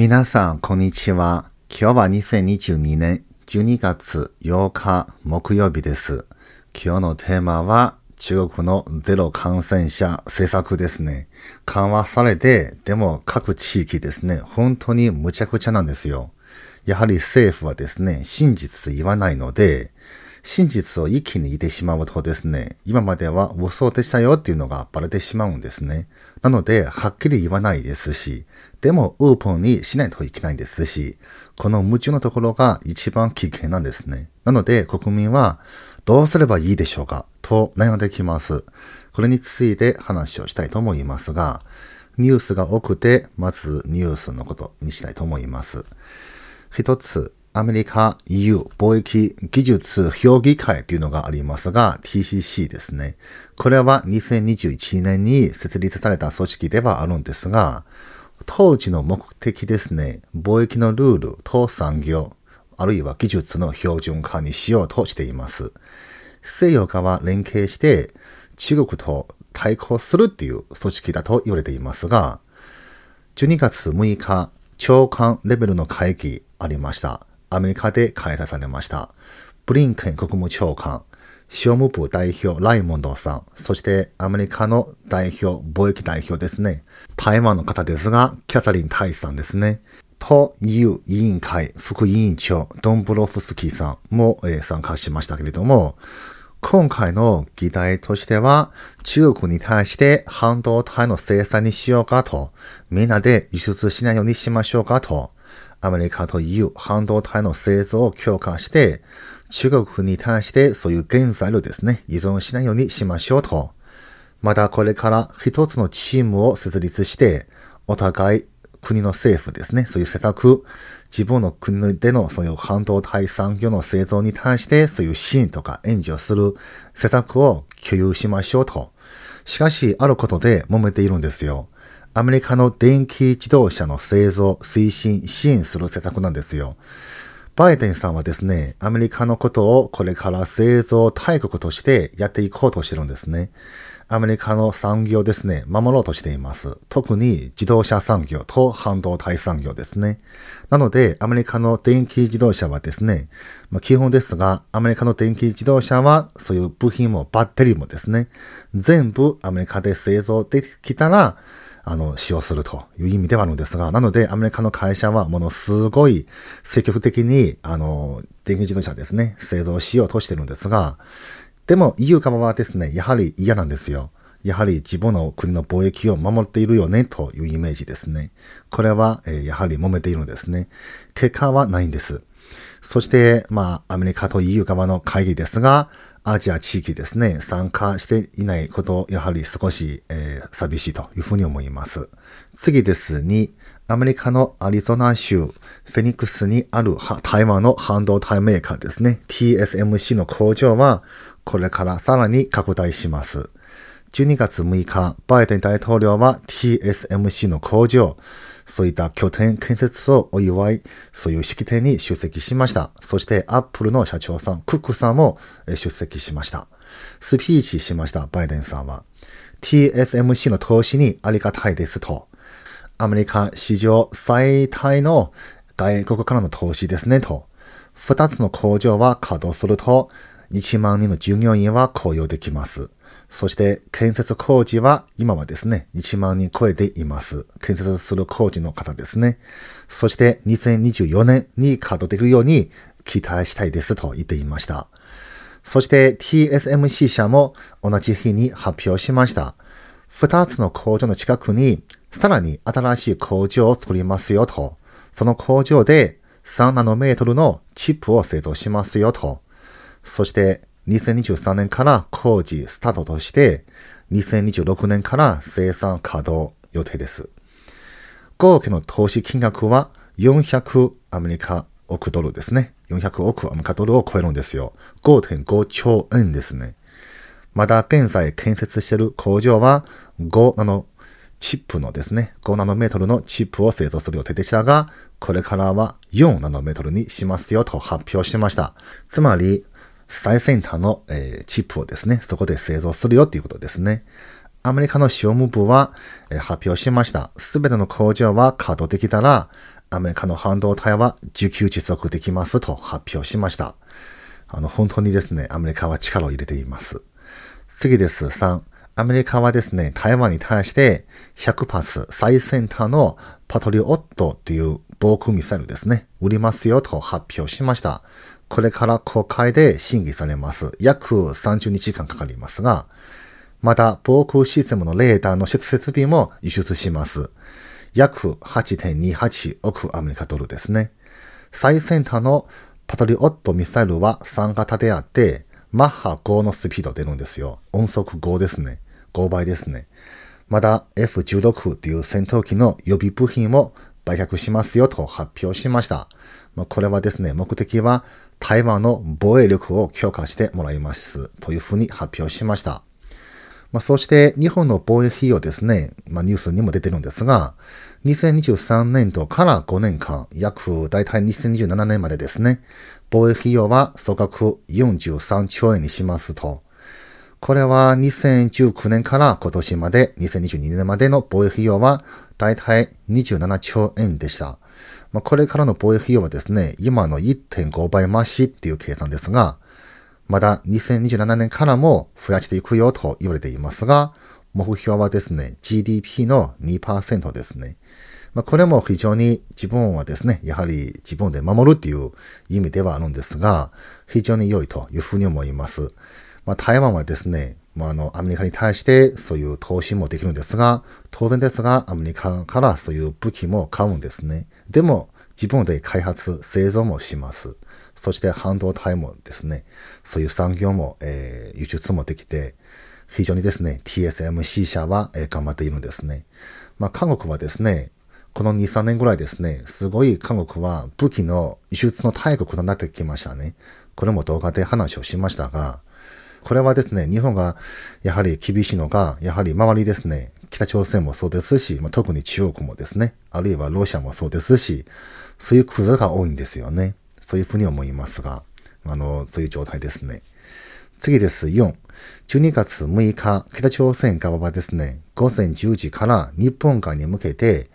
皆さん、こんにちは。今日は2022年12月8日木曜日です。今日のテーマは中国のゼロ感染者政策ですね。緩和されて、でも各地域ですね、本当にむちゃくちゃなんですよ。やはり政府はですね、真実言わないので、真実を一気に言ってしまうとですね、今までは嘘想でしたよっていうのがバレてしまうんですね。なので、はっきり言わないですし、でもウーポンにしないといけないですし、この矛盾のところが一番危険なんですね。なので、国民はどうすればいいでしょうかと悩んできます。これについて話をしたいと思いますが、ニュースが多くて、まずニュースのことにしたいと思います。一つ、アメリカ EU 貿易技術評議会というのがありますが、TCC ですね。これは2021年に設立された組織ではあるんですが、当時の目的ですね、貿易のルールと産業、あるいは技術の標準化にしようとしています。西洋化は連携して中国と対抗するっていう組織だと言われていますが、12月6日、長官レベルの会議ありました。アメリカで開催されました。ブリンケン国務長官、商務部代表ライモンドさん、そしてアメリカの代表、貿易代表ですね。台湾の方ですが、キャサリン・タイさんですね。という委員会副委員長、ドンブロフスキーさんも、えー、参加しましたけれども、今回の議題としては、中国に対して半導体の生産にしようかと、みんなで輸出しないようにしましょうかと、アメリカという半導体の製造を強化して、中国に対してそういう原材料ですね、依存しないようにしましょうと。またこれから一つのチームを設立して、お互い国の政府ですね、そういう施策、自分の国でのそういう半導体産業の製造に対して、そういう支援とか援助する施策を共有しましょうと。しかし、あることで揉めているんですよ。アメリカの電気自動車の製造、推進、支援する施策なんですよ。バイデンさんはですね、アメリカのことをこれから製造大国としてやっていこうとしてるんですね。アメリカの産業ですね、守ろうとしています。特に自動車産業と半導体産業ですね。なので、アメリカの電気自動車はですね、まあ、基本ですが、アメリカの電気自動車は、そういう部品もバッテリーもですね、全部アメリカで製造できたら、あの、使用するという意味ではあるんですが、なので、アメリカの会社は、ものすごい積極的に、あの、電気自動車ですね、製造しようとしてるんですが、でも EU 側はですね、やはり嫌なんですよ。やはり自分の国の貿易を守っているよねというイメージですね。これは、えー、やはり揉めているんですね。結果はないんです。そして、まあ、アメリカと EU 側の会議ですが、アジア地域ですね、参加していないこと、やはり少し、えー、寂しいというふうに思います。次ですに、アメリカのアリゾナ州フェニックスにある台湾の半導体メーカーですね、TSMC の工場は、これからさらに拡大します。12月6日、バイデン大統領は TSMC の工場、そういった拠点建設をお祝い、そういう式典に出席しました。そしてアップルの社長さん、クックさんも出席しました。スピーチしました、バイデンさんは。TSMC の投資にありがたいですと。アメリカ史上最大の外国からの投資ですねと。二つの工場は稼働すると、1万人の従業員は雇用できます。そして建設工事は今はですね、1万人超えています。建設する工事の方ですね。そして2024年に稼働できるように期待したいですと言っていました。そして TSMC 社も同じ日に発表しました。2つの工場の近くにさらに新しい工場を作りますよと。その工場で3ナノメートルのチップを製造しますよと。そして2023年から工事スタートとして、2026年から生産稼働予定です。合計の投資金額は400アメリカ億ドルですね。400億アメリカドルを超えるんですよ。5.5兆円ですね。まだ現在建設している工場は5ナノチップのですね、5ナノメートルのチップを製造する予定でしたが、これからは4ナノメートルにしますよと発表してました。つまり、最先端の、えー、チップをですね、そこで製造するよっていうことですね。アメリカの商務部は、えー、発表しました。すべての工場は稼働できたら、アメリカの半導体は自給自足できますと発表しました。あの、本当にですね、アメリカは力を入れています。次です。3。アメリカはですね、台湾に対して100パス最先端のパトリオットという防空ミサイルですね、売りますよと発表しました。これから国会で審議されます。約30日間かかりますが、また防空システムのレーダーの設備も輸出します。約8.28億アメリカドルですね。最先端のパトリオットミサイルは3型であって、マッハ5のスピード出るんですよ。音速5ですね。5倍ですね。また F16 という戦闘機の予備部品も売却しますよと発表しました。まあ、これはですね、目的は台湾の防衛力を強化してもらいますというふうに発表しました。まあ、そして日本の防衛費用ですね、まあ、ニュースにも出てるんですが、2023年度から5年間、約大体2027年までですね、防衛費用は総額43兆円にしますと。これは2019年から今年まで、2022年までの防衛費用は大体27兆円でした。まあ、これからの防衛費用はですね、今の1.5倍増しっていう計算ですが、まだ2027年からも増やしていくよと言われていますが、目標はですね、GDP の2%ですね。まあ、これも非常に自分はですね、やはり自分で守るっていう意味ではあるんですが、非常に良いというふうに思います。まあ、台湾はですね、まあ、あの、アメリカに対してそういう投資もできるんですが、当然ですが、アメリカからそういう武器も買うんですね。でも、自分で開発、製造もします。そして半導体もですね、そういう産業も、えー、輸出もできて、非常にですね、TSMC 社は、えー、頑張っているんですね。まあ、韓国はですね、この2、3年ぐらいですね、すごい韓国は武器の輸出の大国となってきましたね。これも動画で話をしましたが、これはですね、日本がやはり厳しいのが、やはり周りですね、北朝鮮もそうですし、まあ、特に中国もですね、あるいはロシアもそうですし、そういうクれが多いんですよね。そういうふうに思いますが、あの、そういう状態ですね。次です。4。12月6日、北朝鮮側はですね、午前10時から日本海に向けて、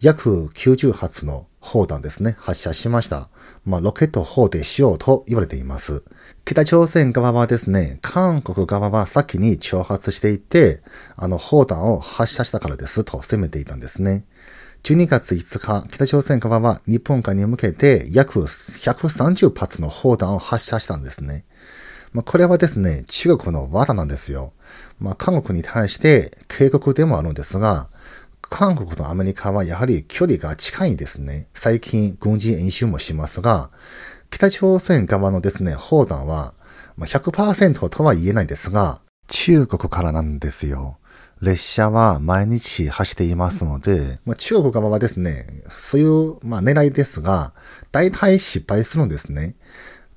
約90発の砲弾ですね、発射しました。まあ、ロケット砲でしようと言われています。北朝鮮側はですね、韓国側は先に挑発していて、あの、砲弾を発射したからですと攻めていたんですね。12月5日、北朝鮮側は日本海に向けて約130発の砲弾を発射したんですね。まあ、これはですね、中国の罠なんですよ。まあ、韓国に対して警告でもあるんですが、韓国とアメリカはやはり距離が近いんですね。最近軍事演習もしますが、北朝鮮側のですね、砲弾は、ま100%とは言えないんですが、中国からなんですよ。列車は毎日走っていますので、まあ、中国側はですね、そういう、まあ、狙いですが、大体失敗するんですね。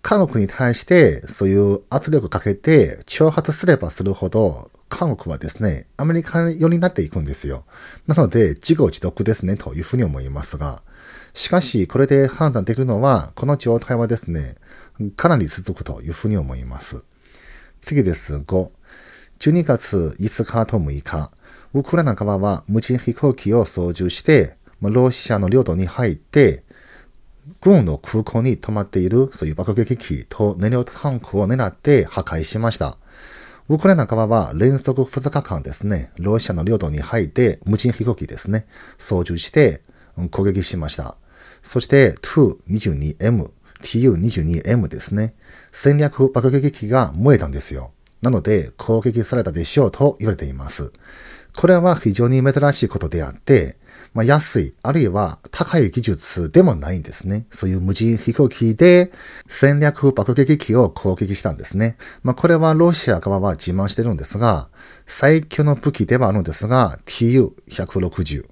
韓国に対してそういう圧力かけて挑発すればするほど韓国はですね、アメリカ寄りになっていくんですよ。なので、自業自得ですね、というふうに思いますが、しかし、これで判断できるのは、この状態はですね、かなり続くというふうに思います。次です。5。12月5日と6日、ウクライナ側は無人飛行機を操縦して、ロシアの領土に入って、軍の空港に止まっているそういう爆撃機と燃料タンクを狙って破壊しました。ウクライナ側は連続2日間ですね、ロシアの領土に入って無人飛行機ですね、操縦して攻撃しました。そして Tu-22M、Tu-22M ですね、戦略爆撃機が燃えたんですよ。なので攻撃されたでしょうと言われています。これは非常に珍しいことであって、まあ、安い、あるいは高い技術でもないんですね。そういう無人飛行機で戦略爆撃機を攻撃したんですね。まあ、これはロシア側は自慢してるんですが、最強の武器ではあるんですが、TU160。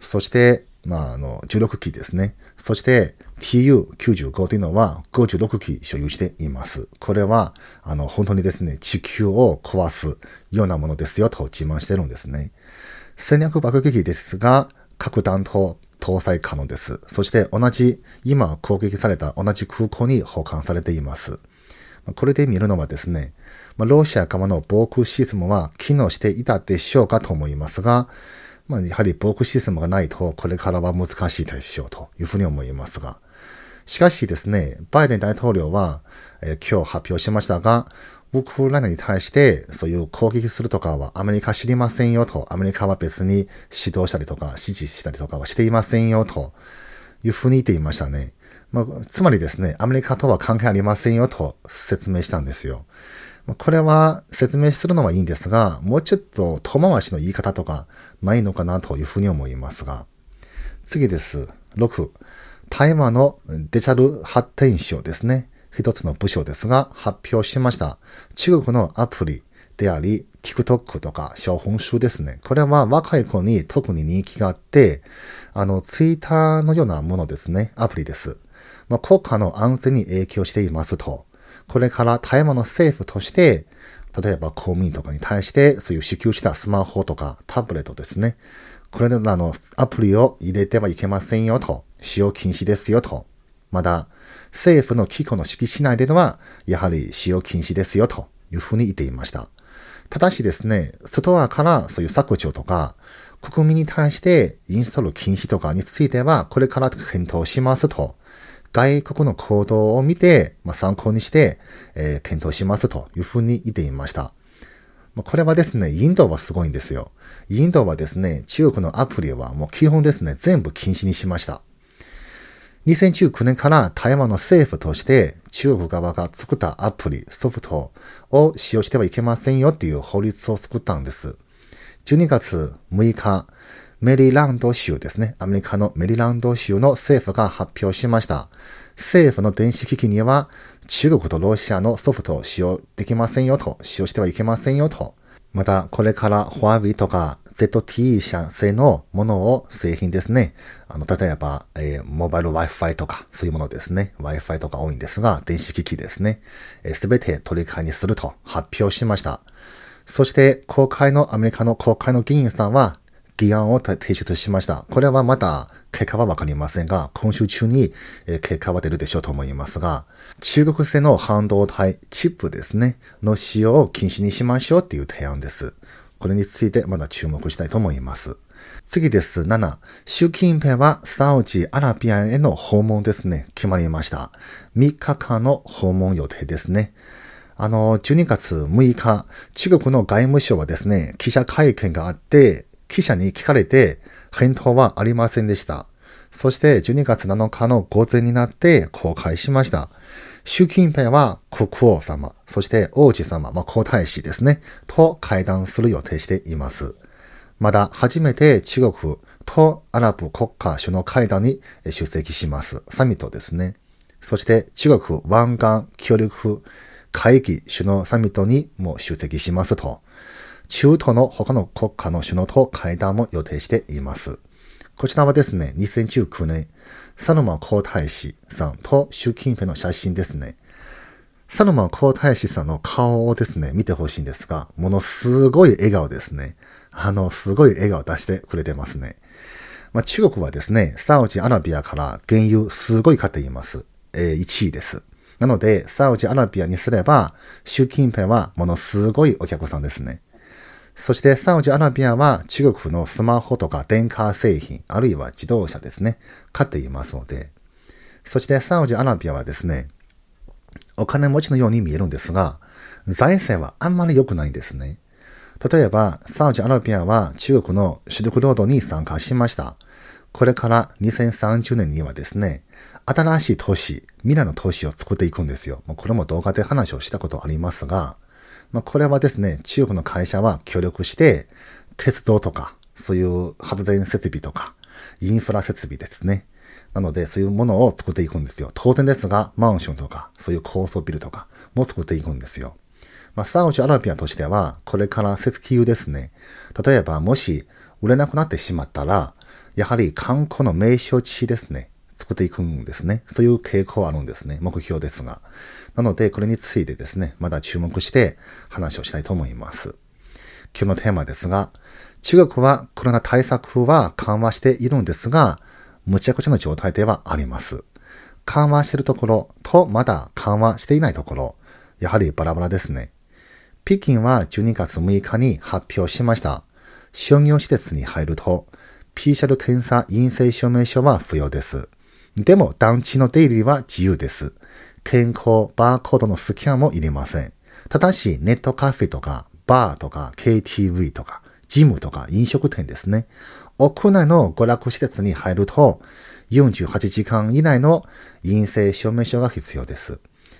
そしてまあ、あの、16機ですね。そして TU95 というのは56機所有しています。これは、あの、本当にですね、地球を壊すようなものですよと自慢してるんですね。戦略爆撃機ですが、各弾頭搭載可能です。そして同じ、今攻撃された同じ空港に保管されています。これで見るのはですね、ロシア側の防空システムは機能していたでしょうかと思いますが、まあ、やはり防空システムがないと、これからは難しいでしょうというふうに思いますが、しかしですね、バイデン大統領は、えー、今日発表しましたが、ウクライナに対してそういう攻撃するとかはアメリカ知りませんよと、アメリカは別に指導したりとか支持したりとかはしていませんよというふうに言っていましたね。まあ、つまりですね、アメリカとは関係ありませんよと説明したんですよ。これは説明するのはいいんですが、もうちょっと遠回しの言い方とか、ないのかなというふうに思いますが。次です。6、大麻のデジタル発展省ですね。一つの部署ですが発表しました。中国のアプリであり、TikTok とか小本集ですね。これは若い子に特に人気があって、あの、Twitter のようなものですね。アプリです。まあ、国家の安全に影響していますと。これから大麻の政府として、例えば公務員とかに対して、そういう支給したスマホとかタブレットですね。これのの、アプリを入れてはいけませんよと。使用禁止ですよと。まだ、政府の機構の敷地内では、やはり使用禁止ですよというふうに言っていました。ただしですね、ストアからそういう削除とか、国民に対してインストール禁止とかについては、これから検討しますと外国の行動を見て、まあ、参考にして、えー、検討しますというふうに言っていました。まあ、これはですね、インドはすごいんですよ。インドはですね、中国のアプリはもう基本ですね、全部禁止にしました。2019年から台湾の政府として中国側が作ったアプリ、ソフトを使用してはいけませんよという法律を作ったんです。12月6日、メリーランド州ですね。アメリカのメリーランド州の政府が発表しました。政府の電子機器には中国とロシアのソフトを使用できませんよと、使用してはいけませんよと。また、これからホワビーとか ZTE 社製のものを製品ですね。あの、例えば、えー、モバイル Wi-Fi とか、そういうものですね。Wi-Fi とか多いんですが、電子機器ですね。す、え、べ、て取り替えにすると発表しました。そして、公開の、アメリカの公開の議員さんは、議案を提出しました。これはまた結果はわかりませんが、今週中に結果は出るでしょうと思いますが、中国製の半導体チップですね、の使用を禁止にしましょうっていう提案です。これについてまだ注目したいと思います。次です。7、習近平はサウジアラビアへの訪問ですね、決まりました。3日間の訪問予定ですね。あの、12月6日、中国の外務省はですね、記者会見があって、記者に聞かれて、返答はありませんでした。そして12月7日の午前になって公開しました。習近平は国王様、そして王子様、まあ、皇太子ですね、と会談する予定しています。まだ初めて中国とアラブ国家首脳会談に出席します。サミットですね。そして中国湾岸協力会議首脳サミットにも出席しますと。中東の他の国家の首脳と会談も予定しています。こちらはですね、2019年、サルマン皇太子さんと習近平の写真ですね。サルマン皇太子さんの顔をですね、見てほしいんですが、ものすごい笑顔ですね。あの、すごい笑顔出してくれてますね。まあ、中国はですね、サウジアラビアから原油すごい買っています。えー、1位です。なので、サウジアラビアにすれば、習近平はものすごいお客さんですね。そしてサウジアラビアは中国のスマホとか電化製品、あるいは自動車ですね、買っていますので、そしてサウジアラビアはですね、お金持ちのように見えるんですが、財政はあんまり良くないんですね。例えば、サウジアラビアは中国の主力労働に参加しました。これから2030年にはですね、新しい都市、未来の都市を作っていくんですよ。これも動画で話をしたことありますが、まあ、これはですね、中国の会社は協力して、鉄道とか、そういう発電設備とか、インフラ設備ですね。なので、そういうものを作っていくんですよ。当然ですが、マンションとか、そういう高層ビルとかも作っていくんですよ。まあ、サウジアラビアとしては、これから石油ですね。例えば、もし売れなくなってしまったら、やはり観光の名所地ですね。作っていくんですね。そういう傾向はあるんですね。目標ですが。なので、これについてですね、まだ注目して話をしたいと思います。今日のテーマですが、中国はコロナ対策は緩和しているんですが、むちゃくちゃな状態ではあります。緩和しているところとまだ緩和していないところ、やはりバラバラですね。北京は12月6日に発表しました。商業施設に入ると、PCR 検査陰性証明書は不要です。でも、団地の出入りは自由です。健康バーコードのスキャンも入れません。ただし、ネットカフェとか、バーとか、KTV とか、ジムとか飲食店ですね。屋内の娯楽施設に入ると、48時間以内の陰性証明書が必要です。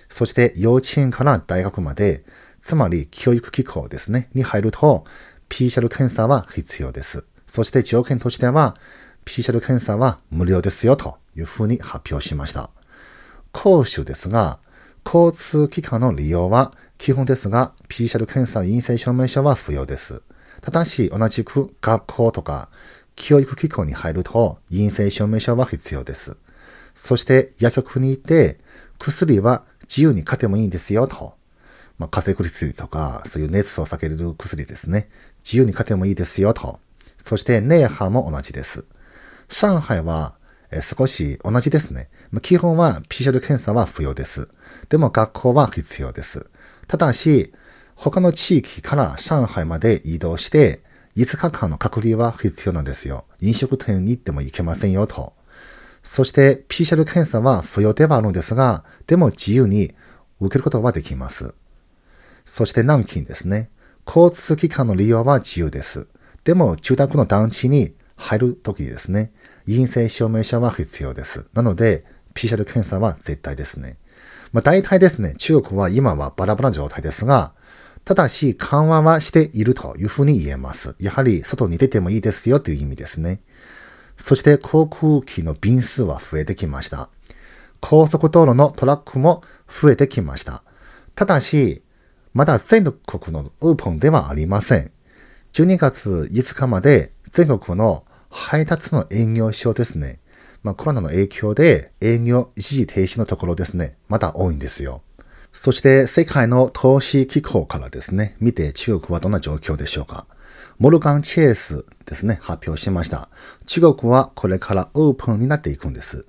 そして幼稚園から大学まで、つまり教育機構ですね、に入ると、PCR 検査は必要です。そして条件としては、PCR 検査は無料ですよというふうに発表しました。講衆ですが、交通機関の利用は基本ですが、PCR 検査陰性証明書は不要です。ただし、同じく学校とか教育機構に入ると陰性証明書は必要です。そして薬局に行って薬は自由に買ってもいいんですよと。まあ、風邪薬とか、そういう熱を避ける薬ですね。自由に買ってもいいですよと。そして、ネーハも同じです。上海は、え少し同じですね。基本は PCR 検査は不要です。でも学校は必要です。ただし、他の地域から上海まで移動して、5日間の隔離は必要なんですよ。飲食店に行っても行けませんよと。そして PCR 検査は不要ではあるんですが、でも自由に受けることはできます。そして南京ですね。交通機関の利用は自由です。でも住宅の団地に入るときですね、陰性証明書は必要です。なので、PCR 検査は絶対ですね。まあ、大体ですね、中国は今はバラバラ状態ですが、ただし緩和はしているというふうに言えます。やはり外に出てもいいですよという意味ですね。そして航空機の便数は増えてきました。高速道路のトラックも増えてきました。ただし、まだ全国のウーポンではありません。12月5日まで全国の配達の営業所ですね。まあ、コロナの影響で営業一時停止のところですね、まだ多いんですよ。そして世界の投資機構からですね、見て中国はどんな状況でしょうか。モルガン・チェイスですね、発表しました。中国はこれからオープンになっていくんです。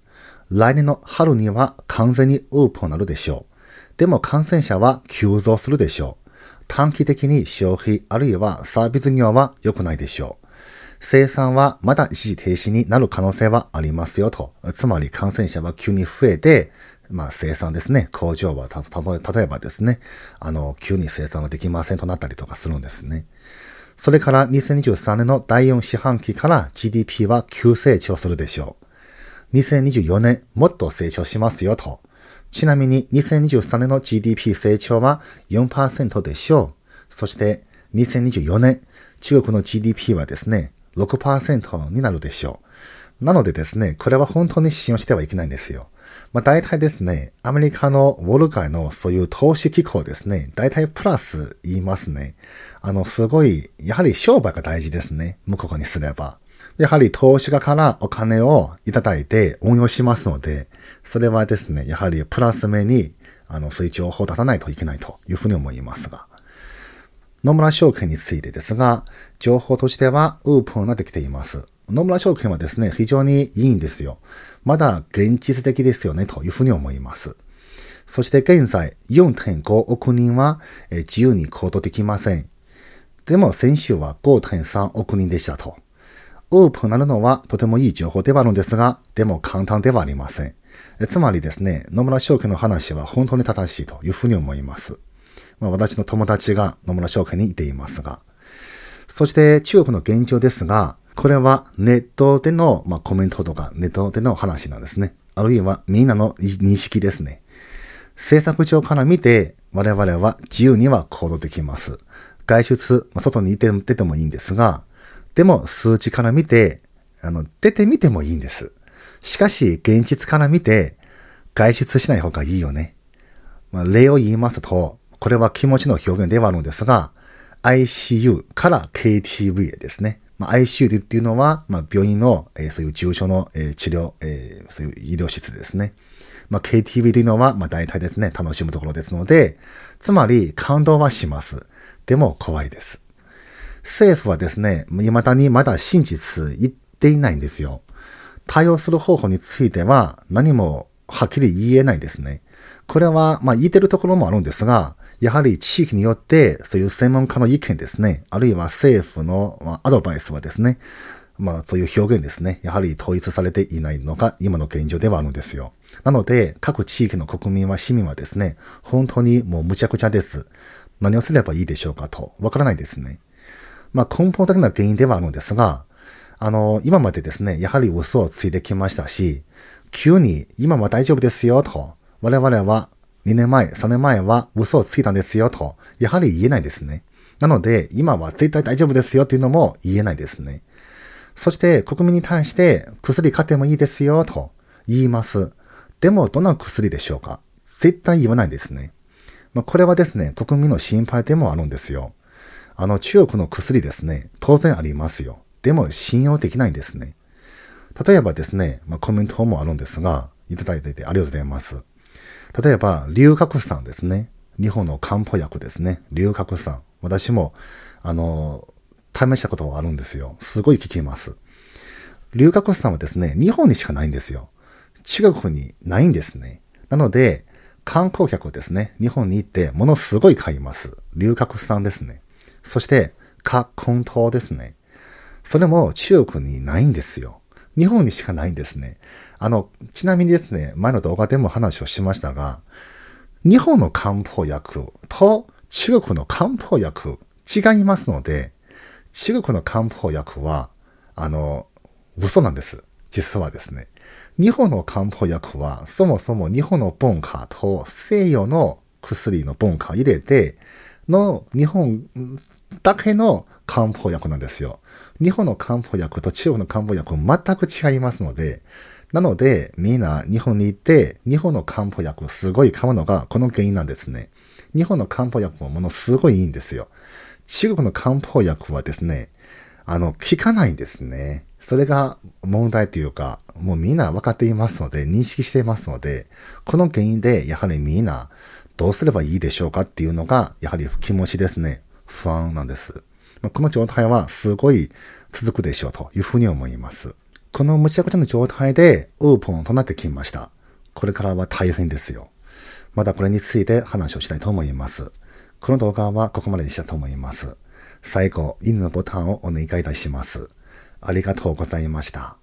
来年の春には完全にオープンになるでしょう。でも感染者は急増するでしょう。短期的に消費あるいはサービス業は良くないでしょう。生産はまだ一時停止になる可能性はありますよと。つまり感染者は急に増えて、まあ生産ですね。工場はた、た、例えばですね、あの、急に生産ができませんとなったりとかするんですね。それから2023年の第4四半期から GDP は急成長するでしょう。2024年、もっと成長しますよと。ちなみに2023年の GDP 成長は4%でしょう。そして2024年、中国の GDP はですね、6%になるでしょう。なのでですね、これは本当に信用してはいけないんですよ。まあ、大体ですね、アメリカのウォール街のそういう投資機構ですね、大体プラス言いますね。あの、すごい、やはり商売が大事ですね。向こうにすれば。やはり投資家からお金をいただいて運用しますので、それはですね、やはりプラス目に、あの、そういう情報を出さないといけないというふうに思いますが。野村証券についてですが、情報としてはオープンができています。野村証券はですね、非常にいいんですよ。まだ現実的ですよね、というふうに思います。そして現在、4.5億人は自由に行動できません。でも先週は5.3億人でしたと。オープンなるのはとてもいい情報ではあるんですが、でも簡単ではありません。つまりですね、野村証券の話は本当に正しいというふうに思います。まあ、私の友達が野村証券にいていますが、そして中国の現状ですが、これはネットでの、まあ、コメントとかネットでの話なんですね。あるいはみんなの認識ですね。政策上から見て我々は自由には行動できます。外出、まあ、外にいて出てもいいんですが、でも数値から見て、あの、出てみてもいいんです。しかし、現実から見て、外出しない方がいいよね。まあ、例を言いますと、これは気持ちの表現ではあるんですが、ICU から KTV へですね。まあ、ICU っていうのは、まあ、病院の、えー、そういう重症の、えー、治療、えー、そういう医療室ですね。まあ、KTV というのは、まあ、大体ですね、楽しむところですので、つまり感動はします。でも怖いです。政府はですね、未だにまだ真実言っていないんですよ。対応する方法については何もはっきり言えないんですね。これは、まあ言ってるところもあるんですが、やはり地域によって、そういう専門家の意見ですね、あるいは政府のアドバイスはですね、まあそういう表現ですね、やはり統一されていないのが今の現状ではあるんですよ。なので、各地域の国民は市民はですね、本当にもう無茶苦茶です。何をすればいいでしょうかと、わからないですね。まあ根本的な原因ではあるんですが、あの、今までですね、やはり嘘をついてきましたし、急に今は大丈夫ですよと、我々は2年前、3年前は嘘をついたんですよと、やはり言えないですね。なので、今は絶対大丈夫ですよというのも言えないですね。そして国民に対して薬買ってもいいですよと言います。でもどんな薬でしょうか絶対言わないですね。まあ、これはですね、国民の心配でもあるんですよ。あの中国の薬ですね、当然ありますよ。でも信用できないんですね。例えばですね、まあ、コメントもあるんですが、いただいててありがとうございます。例えば、龍角散ですね。日本の漢方薬ですね。龍角散。私も、あの、試したことがあるんですよ。すごい効きます。龍角散はですね、日本にしかないんですよ。中国にないんですね。なので、観光客ですね、日本に行ってものすごい買います。龍角散ですね。そして、カン糖ですね。それも中国にないんですよ。日本にしかないんですね。あの、ちなみにですね、前の動画でも話をしましたが、日本の漢方薬と中国の漢方薬違いますので、中国の漢方薬は、あの、嘘なんです。実はですね。日本の漢方薬は、そもそも日本の文化と西洋の薬の文化入れて、の日本だけの漢方薬なんですよ。日本の漢方薬と中国の漢方薬全く違いますので、なので、みんな日本に行って、日本の漢方薬をすごい買うのがこの原因なんですね。日本の漢方薬もものすごいいいんですよ。中国の漢方薬はですね、あの、効かないんですね。それが問題というか、もうみんな分かっていますので、認識していますので、この原因で、やはりみんな、どうすればいいでしょうかっていうのが、やはり気持ちですね。不安なんです。この状態はすごい続くでしょうというふうに思います。このむちゃくちゃな状態でウーポンとなってきました。これからは大変ですよ。またこれについて話をしたいと思います。この動画はここまでにしたと思います。最後、犬のボタンをお願いいたします。ありがとうございました。